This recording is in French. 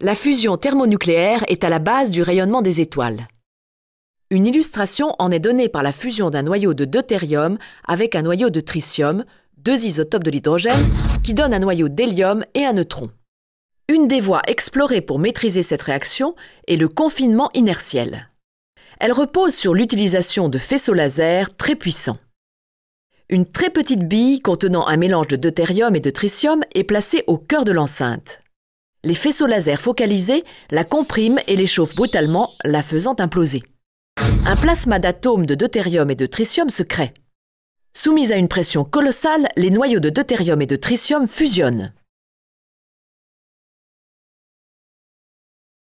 La fusion thermonucléaire est à la base du rayonnement des étoiles. Une illustration en est donnée par la fusion d'un noyau de deutérium avec un noyau de tritium, deux isotopes de l'hydrogène, qui donnent un noyau d'hélium et un neutron. Une des voies explorées pour maîtriser cette réaction est le confinement inertiel. Elle repose sur l'utilisation de faisceaux laser très puissants. Une très petite bille contenant un mélange de deutérium et de tritium est placée au cœur de l'enceinte. Les faisceaux laser focalisés la compriment et l'échauffent brutalement, la faisant imploser. Un plasma d'atomes de deutérium et de tritium se crée. Soumis à une pression colossale, les noyaux de deutérium et de tritium fusionnent.